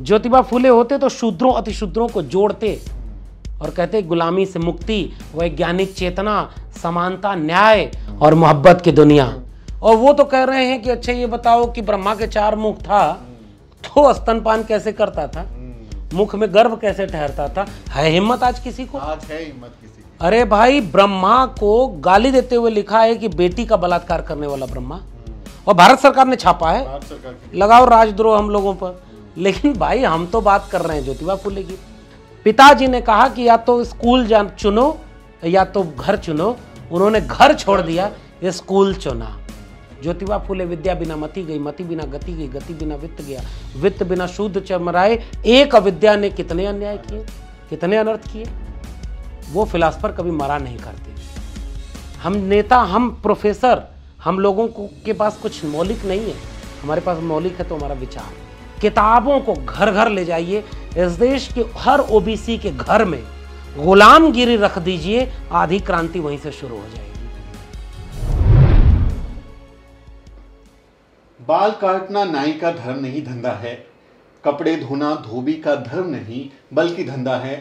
ज्योतिबा फूले होते तो शूद्रों अति शूद्रों को जोड़ते और कहते गुलामी से मुक्ति वैज्ञानिक चेतना समानता न्याय और मोहब्बत की दुनिया और वो तो कह रहे हैं कि अच्छा ये बताओ कि ब्रह्मा के चार मुख था तो स्तनपान कैसे करता था मुख में गर्भ कैसे ठहरता था है हिम्मत आज किसी को आज है हिम्मत किसी को अरे भाई ब्रह्मा को गाली देते हुए लिखा है कि बेटी का बलात्कार करने वाला ब्रह्मा हम्म। और भारत सरकार ने छापा है लगाओ राजद्रोह हम लोगों पर लेकिन भाई हम तो बात कर रहे हैं ज्योतिबा फुले की पिताजी ने कहा कि या तो स्कूल जान चुनो या तो घर चुनो उन्होंने घर छोड़ दिया ये स्कूल चुना ज्योतिबा फुले विद्या बिना मती गई मति बिना गति गई गति बिना वित्त गया वित्त बिना शुद्ध चमराए एक अविद्या ने कितने अन्याय किए कितने अनर्थ किए वो फिलासफर कभी मरा नहीं करते हम नेता हम प्रोफेसर हम लोगों को के पास कुछ मौलिक नहीं है हमारे पास मौलिक है तो हमारा विचार है किताबों को घर घर ले जाइए इस देश के हर ओबीसी के घर में गुलामगिरी रख दीजिए आधी क्रांति वहीं से शुरू हो जाएगी बाल काटना नाई का धर्म नहीं धंधा है कपड़े धोना धोबी का धर्म नहीं बल्कि धंधा है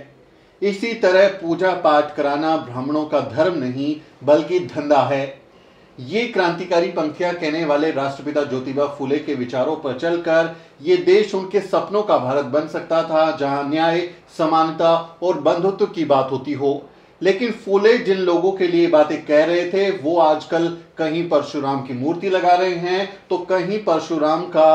इसी तरह पूजा पाठ कराना ब्राह्मणों का धर्म नहीं बल्कि धंधा है ये क्रांतिकारी पंक्तियां कहने वाले राष्ट्रपिता ज्योतिबा फुले के विचारों पर चलकर ये देश उनके सपनों का भारत बन सकता था जहां न्याय समानता और बंधुत्व की बात होती हो लेकिन फुले जिन लोगों के लिए बातें कह रहे थे वो आजकल कहीं परशुराम की मूर्ति लगा रहे हैं तो कहीं परशुराम का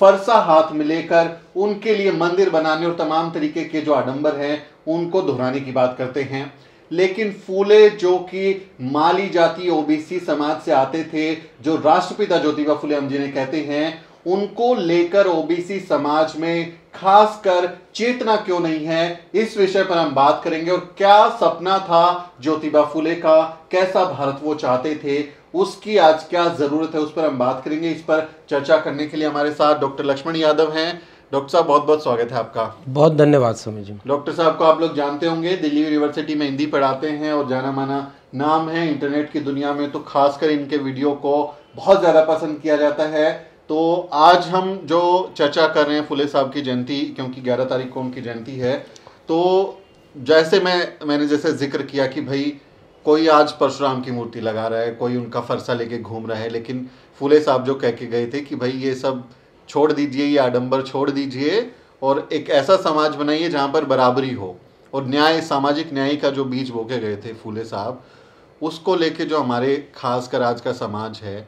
फरसा हाथ में लेकर उनके लिए मंदिर बनाने और तमाम तरीके के जो आडंबर हैं उनको दोहराने की बात करते हैं लेकिन फूले जो कि माली जाति ओबीसी समाज से आते थे जो राष्ट्रपिता ज्योतिबा फुले हम जिन्हें कहते हैं उनको लेकर ओबीसी समाज में खासकर चेतना क्यों नहीं है इस विषय पर हम बात करेंगे और क्या सपना था ज्योतिबा फुले का कैसा भारत वो चाहते थे उसकी आज क्या जरूरत है उस पर हम बात करेंगे इस पर चर्चा करने के लिए हमारे साथ डॉक्टर लक्ष्मण यादव हैं डॉक्टर साहब बहुत बहुत स्वागत है आपका बहुत धन्यवाद समी जी डॉक्टर साहब को आप लोग जानते होंगे दिल्ली यूनिवर्सिटी में हिंदी पढ़ाते हैं और जाना माना नाम है इंटरनेट की दुनिया में तो खासकर इनके वीडियो को बहुत ज़्यादा पसंद किया जाता है तो आज हम जो चर्चा कर रहे हैं फुले साहब की जयंती क्योंकि ग्यारह तारीख को उनकी जयंती है तो जैसे मैं मैंने जैसे जिक्र किया कि भाई कोई आज परशुराम की मूर्ति लगा रहा है कोई उनका फरसा लेके घूम रहा है लेकिन फुले साहब जो कह के गए थे कि भाई ये सब छोड़ दीजिए ये आडंबर छोड़ दीजिए और एक ऐसा समाज बनाइए जहाँ पर बराबरी हो और न्याय सामाजिक न्याय का जो बीज बोके गए थे फूले साहब उसको लेके जो हमारे खास कर आज का समाज है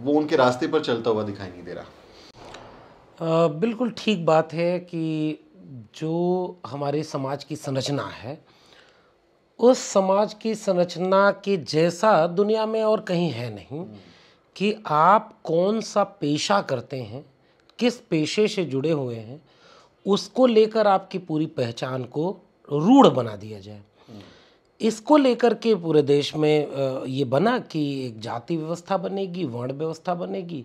वो उनके रास्ते पर चलता हुआ दिखाई नहीं दे रहा आ, बिल्कुल ठीक बात है कि जो हमारे समाज की संरचना है उस समाज की संरचना के जैसा दुनिया में और कहीं है नहीं कि आप कौन सा पेशा करते हैं किस पेशे से जुड़े हुए हैं उसको लेकर आपकी पूरी पहचान को रूढ़ बना दिया जाए इसको लेकर के पूरे देश में ये बना कि एक जाति व्यवस्था बनेगी वर्ण व्यवस्था बनेगी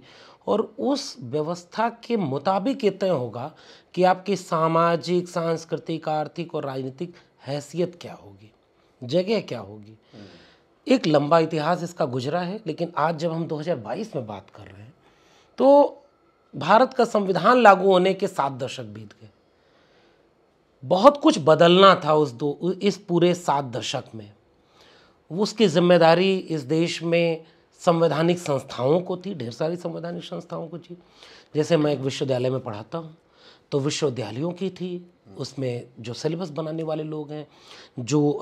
और उस व्यवस्था के मुताबिक ये तय होगा कि आपकी सामाजिक सांस्कृतिक आर्थिक और राजनीतिक हैसियत क्या होगी जगह क्या होगी एक लंबा इतिहास इसका गुजरा है लेकिन आज जब हम 2022 में बात कर रहे हैं तो भारत का संविधान लागू होने के सात दशक बीत गए बहुत कुछ बदलना था उस दो इस पूरे सात दशक में उसकी जिम्मेदारी इस देश में संवैधानिक संस्थाओं को थी ढेर सारी संवैधानिक संस्थाओं को थी जैसे मैं एक विश्वविद्यालय में पढ़ाता हूँ तो विश्वविद्यालयों की थी उसमें जो सिलेबस बनाने वाले लोग हैं जो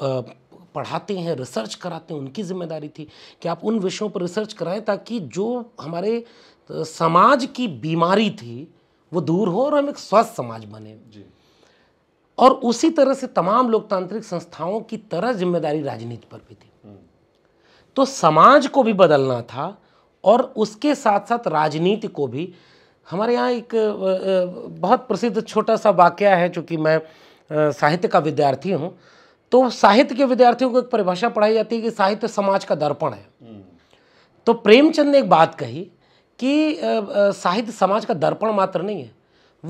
पढ़ाते हैं रिसर्च कराते हैं उनकी जिम्मेदारी थी कि आप उन विषयों पर रिसर्च कराएं ताकि जो हमारे तो समाज की बीमारी थी वो दूर हो और हम एक स्वस्थ समाज बने और उसी तरह से तमाम लोकतांत्रिक संस्थाओं की तरह जिम्मेदारी राजनीति पर भी थी हम्म। तो समाज को भी बदलना था और उसके साथ साथ राजनीति को भी हमारे यहाँ एक बहुत प्रसिद्ध छोटा सा वाक्य है चूँकि मैं साहित्य का विद्यार्थी हूँ तो साहित्य के विद्यार्थियों को एक परिभाषा पढ़ाई जाती है कि साहित्य समाज का दर्पण है हम्म। तो प्रेमचंद ने एक बात कही कि साहित्य समाज का दर्पण मात्र नहीं है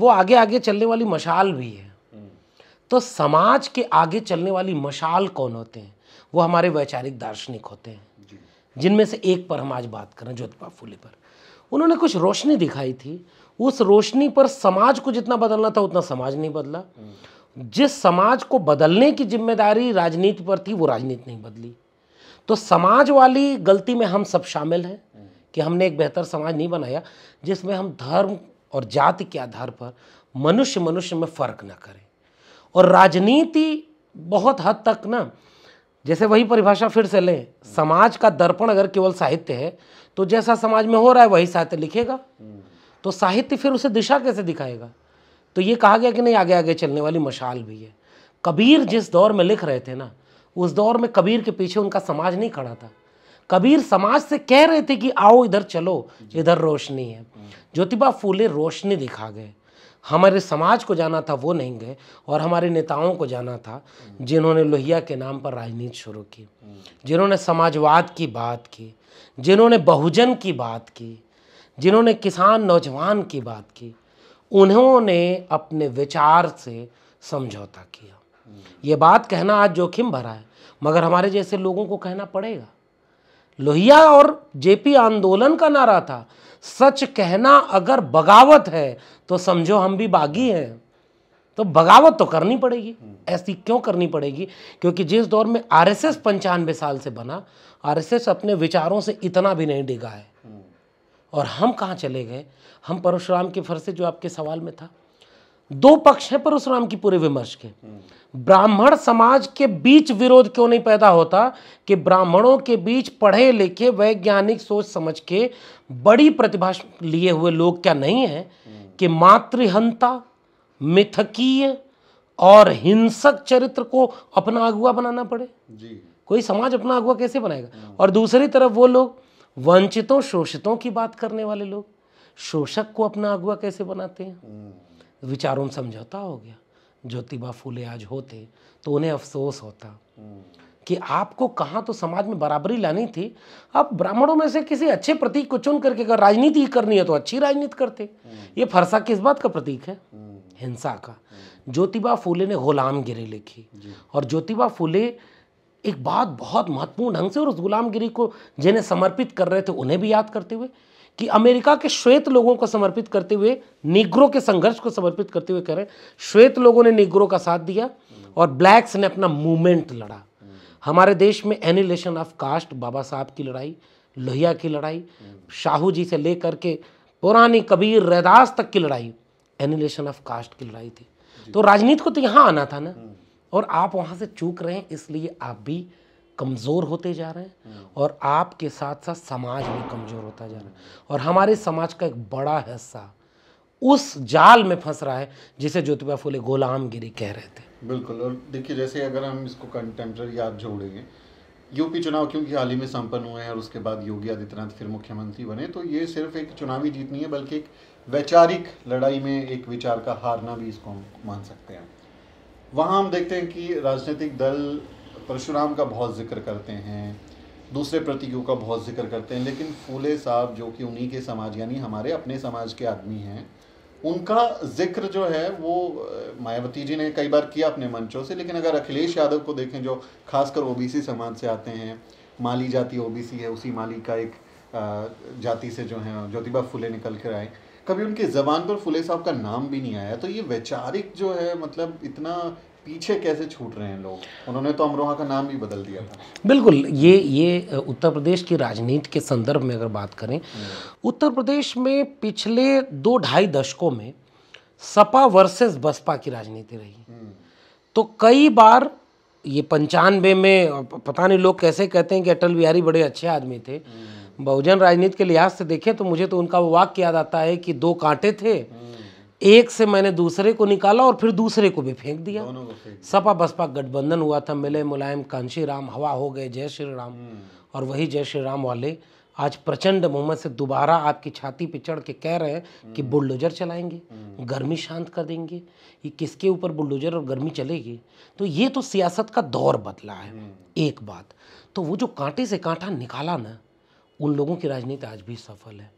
वो आगे आगे चलने वाली मशाल भी है तो समाज के आगे चलने वाली मशाल कौन होते हैं वो हमारे वैचारिक दार्शनिक होते हैं जिनमें से एक पर हम आज बात करें ज्योतिपा फूले पर उन्होंने कुछ रोशनी दिखाई थी उस रोशनी पर समाज को जितना बदलना था उतना समाज नहीं बदला जिस समाज को बदलने की जिम्मेदारी राजनीति पर थी वो राजनीति नहीं बदली तो समाज वाली गलती में हम सब शामिल हैं कि हमने एक बेहतर समाज नहीं बनाया जिसमें हम धर्म और जाति के आधार पर मनुष्य मनुष्य में फ़र्क ना करें और राजनीति बहुत हद तक ना जैसे वही परिभाषा फिर से लें समाज का दर्पण अगर केवल साहित्य है तो जैसा समाज में हो रहा है वही साहित्य लिखेगा तो साहित्य फिर उसे दिशा कैसे दिखाएगा तो ये कहा गया कि नहीं आगे आगे चलने वाली मशाल भी है कबीर जिस दौर में लिख रहे थे ना उस दौर में कबीर के पीछे उनका समाज नहीं खड़ा था कबीर समाज से कह रहे थे कि आओ इधर चलो इधर रोशनी है ज्योतिबा फूले रोशनी दिखा गए हमारे समाज को जाना था वो नहीं गए और हमारे नेताओं को जाना था जिन्होंने लोहिया के नाम पर राजनीति शुरू की जिन्होंने समाजवाद की बात की जिन्होंने बहुजन की बात की जिन्होंने किसान नौजवान की बात की उन्होंने अपने विचार से समझौता किया ये बात कहना आज जोखिम भरा है मगर हमारे जैसे लोगों को कहना पड़ेगा लोहिया और जेपी आंदोलन का नारा था सच कहना अगर बगावत है तो समझो हम भी बागी हैं तो बगावत तो करनी पड़ेगी ऐसी क्यों करनी पड़ेगी क्योंकि जिस दौर में आरएसएस पंचानवे साल से बना आरएसएस अपने विचारों से इतना भी नहीं डिगा है और हम कहाँ चले गए हम परशुराम के फर से जो आपके सवाल में था दो पक्ष हैं परशुराम की पूरे विमर्श के ब्राह्मण समाज के बीच विरोध क्यों नहीं पैदा होता कि ब्राह्मणों के बीच पढ़े लिखे वैज्ञानिक सोच समझ के बड़ी प्रतिभा लिए हुए लोग क्या नहीं है कि मातृहंता मिथकीय और हिंसक चरित्र को अपना अगुआ बनाना पड़े जी। कोई समाज अपना अगुआ कैसे बनाएगा और दूसरी तरफ वो लोग वंचितों शोषितों की बात करने वाले लोग शोषक को अपना अगुआ कैसे बनाते हैं हम्म। विचारों में समझौता हो गया ज्योतिबा फूले आज होते तो उन्हें अफसोस होता कि आपको कहाँ तो समाज में बराबरी लानी थी आप ब्राह्मणों में से किसी अच्छे प्रतीक को चुन करके अगर राजनीति ही करनी है तो अच्छी राजनीति करते ये फरसा किस बात का प्रतीक है हिंसा का ज्योतिबा फूले ने गुलामगिरी लिखी और ज्योतिबा फूले एक बात बहुत महत्वपूर्ण ढंग से और उस गुलामगिरी को जिन्हें समर्पित कर रहे थे उन्हें भी याद करते हुए कि अमेरिका के श्वेत लोगों को समर्पित करते हुए निग्रो के संघर्ष को समर्पित करते हुए कह रहे हैं श्वेत लोगों ने निग्रो का साथ दिया और ब्लैक्स ने अपना मूवमेंट लड़ा हमारे देश में एनिलेशन ऑफ कास्ट बाबा साहब की लड़ाई लोहिया की लड़ाई शाहू जी से लेकर के पुरानी कबीर रैदास तक की लड़ाई एनिलेशन ऑफ कास्ट की लड़ाई थी तो राजनीति को तो यहाँ आना था ना और आप वहाँ से चूक रहे हैं इसलिए आप भी कमज़ोर होते जा रहे हैं हम्म। और आपके साथ साथ समाज भी कमज़ोर होता जा रहा है और हमारे समाज का एक बड़ा हिस्सा उस जाल में फंस रहा है जिसे ज्योतिबा फूले गोलामगिरी कह रहे थे बिल्कुल और देखिए जैसे अगर हम इसको कंटेम्प्रेरी याद जोड़ेंगे यूपी चुनाव क्योंकि हाल ही में संपन्न हुए हैं और उसके बाद योगी आदित्यनाथ फिर मुख्यमंत्री बने तो ये सिर्फ एक चुनावी जीत नहीं है बल्कि एक वैचारिक लड़ाई में एक विचार का हारना भी इसको हम मान सकते हैं वहाँ हम देखते हैं कि राजनीतिक दल परशुराम का बहुत जिक्र करते हैं दूसरे प्रतीकों का बहुत जिक्र करते हैं लेकिन फूले साहब जो कि उन्हीं के समाज यानी हमारे अपने समाज के आदमी हैं उनका जिक्र जो है वो मायावती जी ने कई बार किया अपने मंचों से लेकिन अगर अखिलेश यादव को देखें जो खासकर ओबीसी समाज से आते हैं माली जाति ओबीसी है उसी माली का एक जाति से जो है ज्योतिबा फूले निकल कर आए कभी उनकी ज़बान पर फुले साहब का नाम भी नहीं आया तो ये वैचारिक जो है मतलब इतना पीछे कैसे छूट रहे हैं लोग उन्होंने तो अमरोहा का नाम भी बदल दिया था बिल्कुल ये ये उत्तर प्रदेश की राजनीति के संदर्भ में अगर बात करें हम्म। उत्तर प्रदेश में पिछले दो ढाई दशकों में सपा वर्सेस बसपा की राजनीति रही हम्म। तो कई बार ये पंचानवे में पता नहीं लोग कैसे कहते हैं कि अटल बिहारी बड़े अच्छे आदमी थे हम्म। बहुजन राजनीति के लिहाज से देखें तो मुझे तो उनका वो वाक्य याद आता है कि दो कांटे थे एक से मैंने दूसरे को निकाला और फिर दूसरे को भी फेंक दिया सपा बसपा गठबंधन हुआ था मिले मुलायम कांशी राम हवा हो गए जय श्री राम हम्म। और वही जय श्री राम वाले आज प्रचंड मोहम्मद से दोबारा आपकी छाती पे चढ़ के कह रहे हैं कि हम्म। बुलडोजर चलाएंगे हम्म। गर्मी शांत कर देंगे ये किसके ऊपर बुलडोजर और गर्मी चलेगी तो ये तो सियासत का दौर बदला है एक बात तो वो जो कांटे से कांटा निकाला ना उन लोगों की राजनीति आज भी सफल है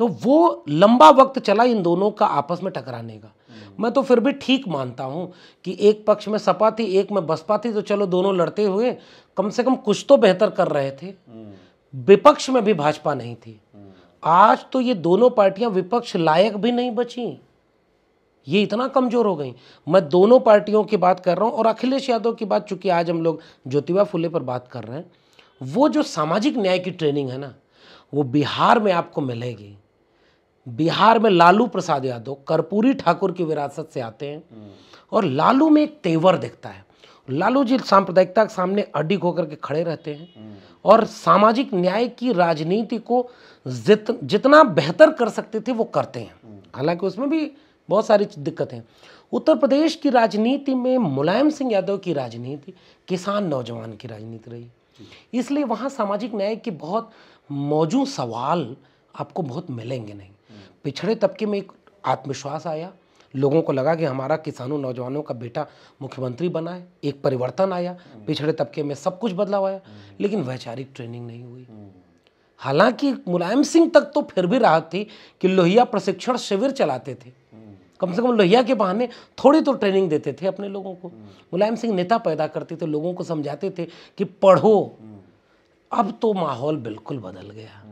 तो वो लंबा वक्त चला इन दोनों का आपस में टकराने का मैं तो फिर भी ठीक मानता हूँ कि एक पक्ष में सपा थी एक में बसपा थी तो चलो दोनों लड़ते हुए कम से कम कुछ तो बेहतर कर रहे थे विपक्ष में भी भाजपा नहीं थी आज तो ये दोनों पार्टियां विपक्ष लायक भी नहीं बची ये इतना कमजोर हो गई मैं दोनों पार्टियों की बात कर रहा हूँ और अखिलेश यादव की बात चूंकि आज हम लोग ज्योतिबा फुले पर बात कर रहे हैं वो जो सामाजिक न्याय की ट्रेनिंग है ना वो बिहार में आपको मिलेगी बिहार में लालू प्रसाद यादव कर्पूरी ठाकुर की विरासत से आते हैं और लालू में एक तेवर दिखता है लालू जी सांप्रदायिकता के सामने अडिग होकर के खड़े रहते हैं और सामाजिक न्याय की राजनीति को जित, जितना बेहतर कर सकते थे वो करते हैं हालांकि उसमें भी बहुत सारी दिक्कतें हैं उत्तर प्रदेश की राजनीति में मुलायम सिंह यादव की राजनीति किसान नौजवान की राजनीति रही इसलिए वहाँ सामाजिक न्याय के बहुत मौजूद सवाल आपको बहुत मिलेंगे नहीं पिछड़े तबके में एक आत्मविश्वास आया लोगों को लगा कि हमारा किसानों नौजवानों का बेटा मुख्यमंत्री बना है एक परिवर्तन आया पिछड़े तबके में सब कुछ बदलाव आया लेकिन वैचारिक ट्रेनिंग नहीं हुई हालांकि मुलायम सिंह तक तो फिर भी राहत थी कि लोहिया प्रशिक्षण शिविर चलाते थे कम से कम लोहिया के बहाने थोड़ी तो ट्रेनिंग देते थे अपने लोगों को मुलायम सिंह नेता पैदा करते थे लोगों को समझाते थे कि पढ़ो अब तो माहौल बिल्कुल बदल गया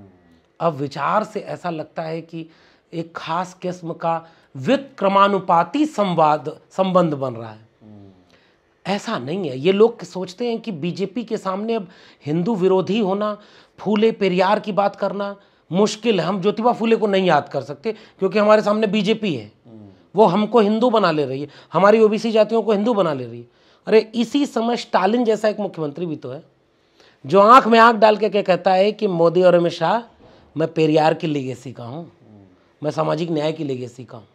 अब विचार से ऐसा लगता है कि एक खास किस्म का व्युत्क्रमानुपाती संवाद संबंध बन रहा है ऐसा नहीं है ये लोग सोचते हैं कि बीजेपी के सामने अब हिंदू विरोधी होना फूले पेरियार की बात करना मुश्किल है हम ज्योतिबा फूले को नहीं याद कर सकते क्योंकि हमारे सामने बीजेपी है वो हमको हिंदू बना ले रही है हमारी ओबीसी जातियों को हिंदू बना ले रही है अरे इसी समय स्टालिन जैसा एक मुख्यमंत्री भी तो है जो आंख में आंख डाल के क्या कहता है कि मोदी और अमित शाह मैं पेरियार की लीगेसी का हूँ मैं सामाजिक न्याय की लेगेसी का हूँ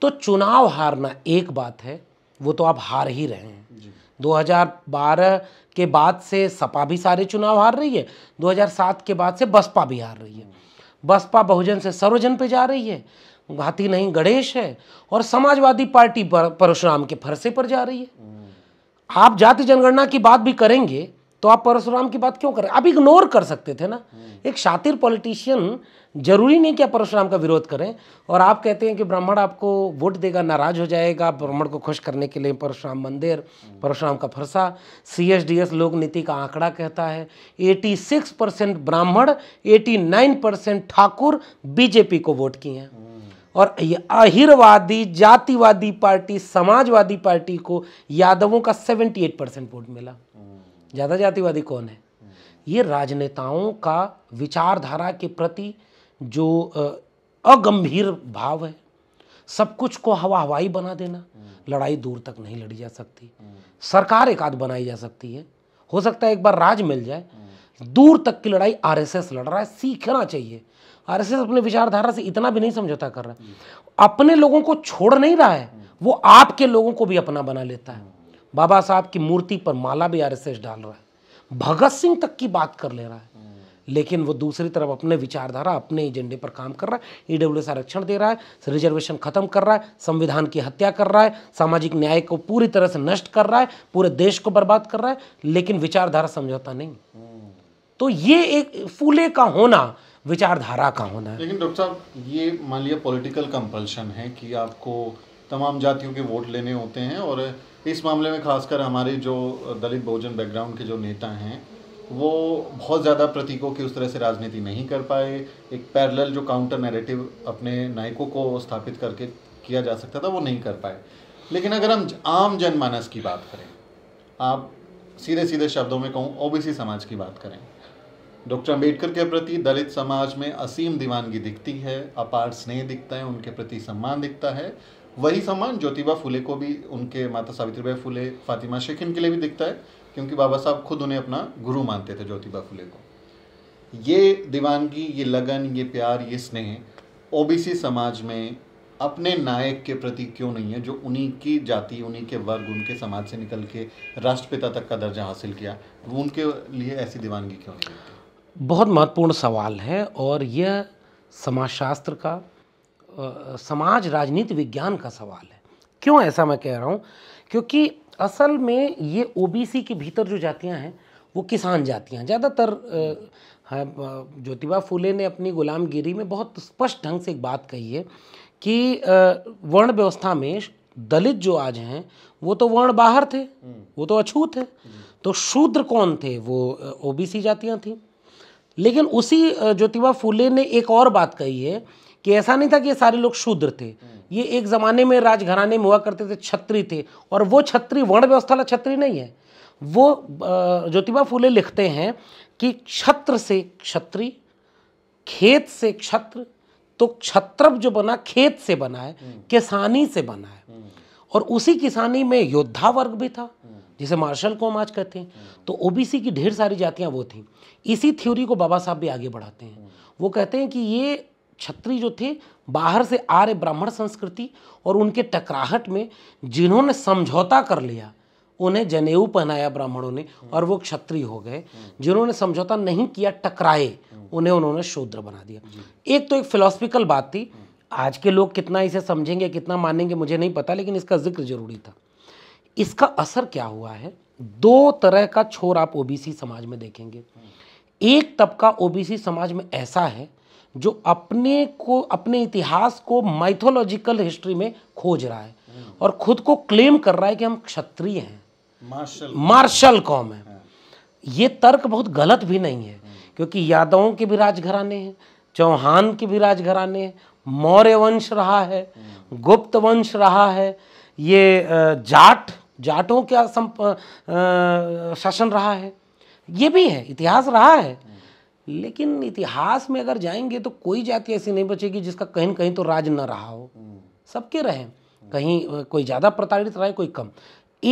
तो चुनाव हारना एक बात है वो तो आप हार ही रहे हैं 2012 के बाद से सपा भी सारे चुनाव हार रही है 2007 के बाद से बसपा भी हार रही है बसपा बहुजन से सर्वजन पे जा रही है हाथी नहीं गणेश है और समाजवादी पार्टी पर, परशुराम के फरसे पर जा रही है हम्म। आप जाति जनगणना की बात भी करेंगे तो आप परशुराम की बात क्यों करें आप इग्नोर कर सकते थे ना एक शातिर पॉलिटिशियन जरूरी नहीं कि आप परशुराम का विरोध करें और आप कहते हैं कि ब्राह्मण आपको वोट देगा नाराज हो जाएगा ब्राह्मण को खुश करने के लिए परशुराम मंदिर परशुराम का फरसा सी एस डी एस लोक नीति का आंकड़ा कहता है 86 percent Brahmin 89 percent Thakur BJP को वोट किए हैं और अहिरवादी जातिवादी पार्टी समाजवादी पार्टी को यादवों का 78 परसेंट वोट मिला ज़्यादा जातिवादी कौन है ये राजनेताओं का विचारधारा के प्रति जो अगंभीर भाव है सब कुछ को हवा हवाई बना देना लड़ाई दूर तक नहीं लड़ी जा सकती सरकार एक आध बनाई जा सकती है हो सकता है एक बार राज मिल जाए दूर तक की लड़ाई आरएसएस लड़ रहा है सीखना चाहिए आरएसएस अपने विचारधारा से इतना भी नहीं समझौता कर रहा है अपने लोगों को छोड़ नहीं रहा है वो आपके लोगों को भी अपना बना लेता है बाबा साहब की मूर्ति पर माला भी आर डाल रहा है भगत सिंह तक की बात कर ले रहा है लेकिन वो दूसरी तरफ अपने विचारधारा अपने एजेंडे पर काम कर रहा है ईडब्ल्यू e आरक्षण दे रहा है रिजर्वेशन खत्म कर रहा है संविधान की हत्या कर रहा है सामाजिक न्याय को पूरी तरह से नष्ट कर रहा है पूरे देश को बर्बाद कर रहा है लेकिन विचारधारा समझौता नहीं तो ये एक फूले का होना विचारधारा का होना है लेकिन डॉक्टर साहब ये मान लिया पॉलिटिकल कंपल्शन है कि आपको तमाम जातियों के वोट लेने होते हैं और इस मामले में खासकर हमारे जो दलित बहुजन बैकग्राउंड के जो नेता हैं वो बहुत ज़्यादा प्रतीकों की उस तरह से राजनीति नहीं कर पाए एक पैरल जो काउंटर नैरेटिव अपने नायकों को स्थापित करके किया जा सकता था वो नहीं कर पाए लेकिन अगर हम आम जनमानस की बात करें आप सीधे सीधे शब्दों में कहूँ ओबीसी समाज की बात करें डॉक्टर अम्बेडकर के प्रति दलित समाज में असीम दीवानगी दिखती है अपार स्नेह दिखता है उनके प्रति सम्मान दिखता है वही सम्मान ज्योतिबा फुले को भी उनके माता सावित्रीबाई फुले फातिमा शेख इनके लिए भी दिखता है क्योंकि बाबा साहब खुद उन्हें अपना गुरु मानते थे ज्योतिबा फुले को ये दीवानगी ये लगन ये प्यार ये स्नेह ओबीसी समाज में अपने नायक के प्रति क्यों नहीं है जो उन्हीं की जाति उन्हीं के वर्ग उनके समाज से निकल के राष्ट्रपिता तक का दर्जा हासिल किया वो तो उनके लिए ऐसी दीवानगी क्यों नहीं बहुत महत्वपूर्ण सवाल है और यह समाजशास्त्र का समाज राजनीति विज्ञान का सवाल है क्यों ऐसा मैं कह रहा हूँ क्योंकि असल में ये ओबीसी के भीतर जो जातियाँ हैं वो किसान जातियाँ ज़्यादातर ज्योतिबा फूले ने अपनी गुलामगिरी में बहुत स्पष्ट ढंग से एक बात कही है कि वर्ण व्यवस्था में दलित जो आज हैं वो तो वर्ण बाहर थे वो तो अछूत है तो शूद्र कौन थे वो ओबीसी जातियां थीं लेकिन उसी ज्योतिबा फूले ने एक और बात कही है कि ऐसा नहीं था कि ये सारे लोग शूद्र थे हम्म। ये एक ज़माने में राजघराने में हुआ करते थे छत्री थे और वो छत्री वर्ण व्यवस्था वाला छत्री नहीं है वो ज्योतिबा फूले लिखते हैं कि छत्र से क्षत्री खेत से क्षत्र तो क्षत्रप जो बना खेत से बना है हम्म। किसानी से बना है हम्म। और उसी किसानी में योद्धा वर्ग भी था जिसे मार्शल को हम आज कहते हैं तो ओबीसी की ढेर सारी जातियां वो थी इसी थ्योरी को बाबा साहब भी आगे बढ़ाते हैं वो कहते हैं कि ये क्षत्रिय जो थे बाहर से आर्य ब्राह्मण संस्कृति और उनके टकराहट में जिन्होंने समझौता कर लिया उन्हें जनेऊ पहनाया ब्राह्मणों ने और वो क्षत्रिय हो गए जिन्होंने समझौता नहीं किया टकराए उन्हें उन्होंने शूद्र बना दिया एक तो एक फिलोसफिकल बात थी आज के लोग कितना इसे समझेंगे कितना मानेंगे मुझे नहीं पता लेकिन इसका जिक्र जरूरी था इसका असर क्या हुआ है दो तरह का छोर आप ओबीसी समाज में देखेंगे एक तबका ओबीसी समाज में ऐसा है जो अपने को अपने इतिहास को माइथोलॉजिकल हिस्ट्री में खोज रहा है हम्म। और खुद को क्लेम कर रहा है कि हम क्षत्रिय हैं मार्शल मार्शल कौम है हाँ। ये तर्क बहुत गलत भी नहीं है हाँ। क्योंकि यादवों के भी राजघराने हैं चौहान के भी राजघराने हैं मौर्य वंश रहा है हाँ। गुप्त वंश रहा है ये जाट जाटों का शासन रहा है ये भी है इतिहास रहा है लेकिन इतिहास में अगर जाएंगे तो कोई जाति ऐसी नहीं बचेगी जिसका कहीं कहीं तो राज न रहा हो हम्म। सबके रहे कहीं कोई ज़्यादा प्रताड़ित रहे कोई कम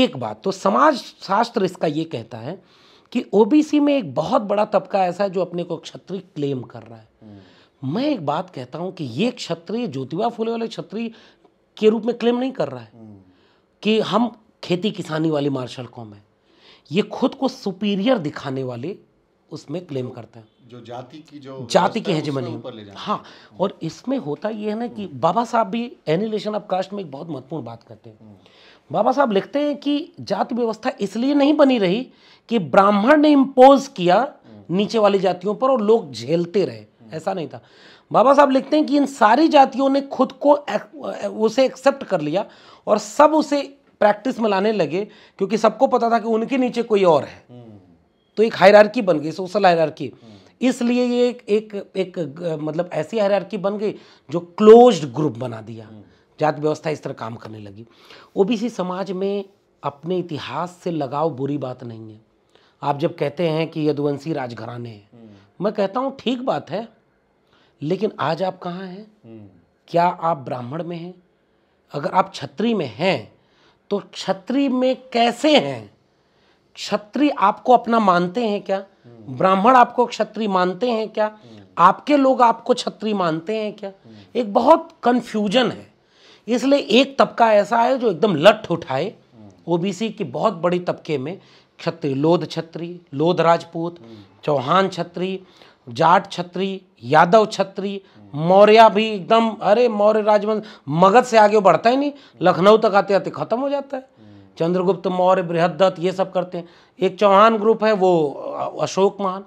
एक बात तो समाज शास्त्र इसका ये कहता है कि ओबीसी में एक बहुत बड़ा तबका ऐसा है जो अपने को क्षत्रिय क्लेम कर रहा है हम्म। मैं एक बात कहता हूं कि ये क्षत्रिय ज्योतिबा फूले वाले क्षत्रिय के रूप में क्लेम नहीं कर रहा है हम्म। कि हम खेती किसानी वाली मार्शल कौम है ये खुद को सुपीरियर दिखाने वाले उसमें क्लेम करते हैं जो जाति की जो जाति की हेजमनी हाँ हम्म। और इसमें होता ये है ना कि बाबा साहब भी एनिलेशन ऑफ कास्ट में एक बहुत महत्वपूर्ण बात करते हैं हम्म। बाबा साहब लिखते हैं कि जाति व्यवस्था इसलिए नहीं बनी रही कि ब्राह्मण ने इम्पोज किया हम्म। नीचे वाली जातियों पर और लोग झेलते रहे ऐसा नहीं था बाबा साहब लिखते हैं कि इन सारी जातियों ने खुद को उसे एक्सेप्ट कर लिया और सब उसे प्रैक्टिस में लाने लगे क्योंकि सबको पता था कि उनके नीचे कोई और है तो एक हायरार्की बन गई सोशल हायरार्की इसलिए ये एक एक, एक, मतलब ऐसी की बन गई जो क्लोज्ड ग्रुप बना दिया हम्म। जात व्यवस्था इस तरह काम करने लगी ओबीसी समाज में अपने इतिहास से लगाव बुरी बात नहीं है आप जब कहते हैं कि यदुवंशी राजघराने हैं हम्म। मैं कहता हूँ ठीक बात है लेकिन आज आप कहाँ हैं हम्म। क्या आप ब्राह्मण में हैं अगर आप छत्री में हैं तो छत्री में कैसे हैं छत्री आपको अपना मानते हैं क्या ब्राह्मण आपको क्षत्रिय मानते हैं क्या आपके लोग आपको क्षत्रिय मानते हैं क्या एक बहुत कंफ्यूजन है इसलिए एक तबका ऐसा है जो एकदम लठ उठाए ओबीसी की बहुत बड़ी तबके में क्षत्रिय लोध छत्री लोध राजपूत चौहान छत्री जाट छत्री यादव छत्री मौर्या भी एकदम अरे मौर्य राजवंश मगध से आगे बढ़ता ही नहीं लखनऊ तक आते आते खत्म हो जाता है चंद्रगुप्त मौर्य बृहदत्त ये सब करते हैं एक चौहान ग्रुप है वो अशोक महान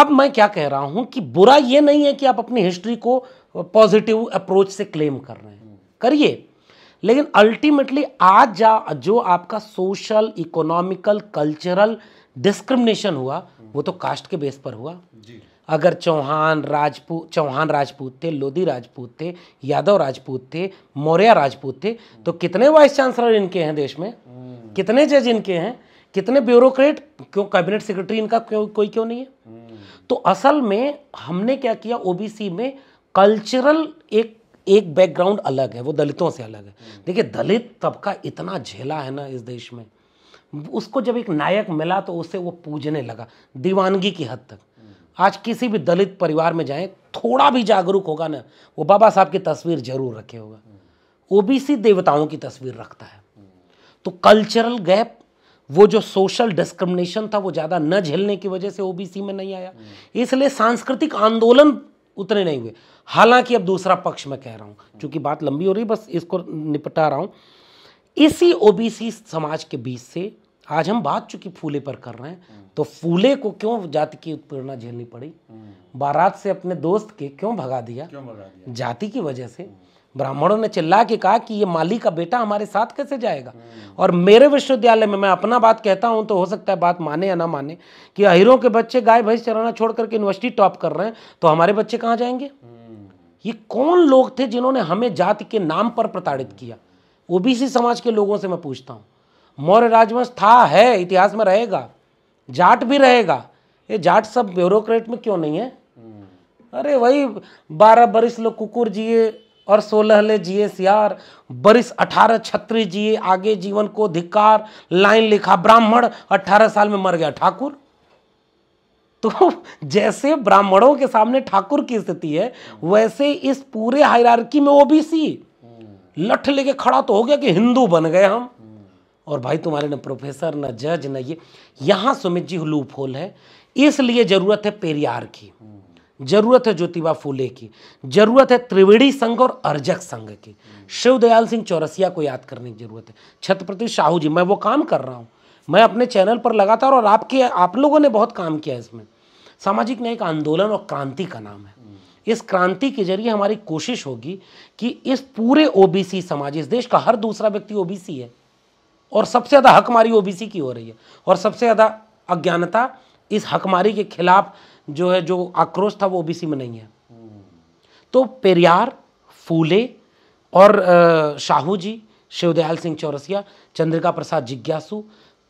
अब मैं क्या कह रहा हूं कि बुरा ये नहीं है कि आप अपनी हिस्ट्री को पॉजिटिव अप्रोच से क्लेम कर रहे हैं करिए लेकिन अल्टीमेटली आज जा जो आपका सोशल इकोनॉमिकल कल्चरल डिस्क्रिमिनेशन हुआ वो तो कास्ट के बेस पर हुआ जी अगर चौहान राजपूत चौहान राजपूत थे लोधी राजपूत थे यादव राजपूत थे मौर्या राजपूत थे तो कितने वाइस चांसलर इनके हैं देश में कितने जज इनके हैं कितने ब्यूरोक्रेट क्यों कैबिनेट सेक्रेटरी इनका क्यों कोई क्यों नहीं है तो असल में हमने क्या किया ओबीसी में कल्चरल एक एक बैकग्राउंड अलग है वो दलितों से अलग है देखिए दलित तबका इतना झेला है ना इस देश में उसको जब एक नायक मिला तो उसे वो पूजने लगा दीवानगी की हद तक आज किसी भी दलित परिवार में जाएं थोड़ा भी जागरूक होगा ना वो बाबा साहब की तस्वीर जरूर रखे होगा ओबीसी देवताओं की तस्वीर रखता है तो कल्चरल गैप वो जो सोशल डिस्क्रिमिनेशन था वो ज़्यादा न झेलने की वजह से ओबीसी में नहीं आया इसलिए सांस्कृतिक आंदोलन उतने नहीं हुए हालांकि अब दूसरा पक्ष मैं कह रहा हूँ चूंकि बात लंबी हो रही बस इसको निपटा रहा हूँ इसी ओबीसी समाज के बीच से आज हम बात चुकी फूले पर कर रहे हैं तो फूले को क्यों जाति की उत्पीड़ना झेलनी पड़ी बारात से अपने दोस्त के क्यों भगा दिया, क्यों भगा दिया? जाति की वजह से ब्राह्मणों ने चिल्ला के कहा कि ये माली का बेटा हमारे साथ कैसे जाएगा और मेरे विश्वविद्यालय में मैं अपना बात कहता हूँ तो हो सकता है बात माने या ना माने कि अहिरों के बच्चे गाय भैंस चराना छोड़ करके यूनिवर्सिटी टॉप कर रहे हैं तो हमारे बच्चे कहाँ जाएंगे ये कौन लोग थे जिन्होंने हमें जाति के नाम पर प्रताड़ित किया ओबीसी समाज के लोगों से मैं पूछता हूँ मौर्य राजवंश था है इतिहास में रहेगा जाट भी रहेगा ये जाट सब ब्यूरोक्रेट में क्यों नहीं है अरे वही बारह बरिस लोग कुकुर जिए और सोलह ले जिए सियार बरिस अठारह छत्री जिए आगे जीवन को धिकार लाइन लिखा ब्राह्मण अठारह साल में मर गया ठाकुर तो जैसे ब्राह्मणों के सामने ठाकुर की स्थिति है वैसे इस पूरे हायरार्की में ओबीसी लठ लेके खड़ा तो हो गया कि हिंदू बन गए हम और भाई तुम्हारे ना प्रोफेसर न जज न ये यहाँ सुमित जी लूप होल है इसलिए ज़रूरत है पेरियार की जरूरत है ज्योतिबा फूले की जरूरत है त्रिवेणी संघ और अर्जक संघ की शिवदयाल सिंह चौरसिया को याद करने की जरूरत है छत्रपति शाहू जी मैं वो काम कर रहा हूँ मैं अपने चैनल पर लगातार और आपके आप लोगों ने बहुत काम किया इसमें सामाजिक न्याय का आंदोलन और क्रांति का नाम है इस क्रांति के जरिए हमारी कोशिश होगी कि इस पूरे ओबीसी समाज इस देश का हर दूसरा व्यक्ति ओबीसी है और सबसे ज़्यादा हकमारी ओबीसी की हो रही है और सबसे ज़्यादा अज्ञानता इस हकमारी के खिलाफ जो है जो आक्रोश था वो ओबीसी में नहीं है तो पेरियार फूले और शाहू जी शिवदयाल सिंह चौरसिया चंद्रिका प्रसाद जिज्ञासु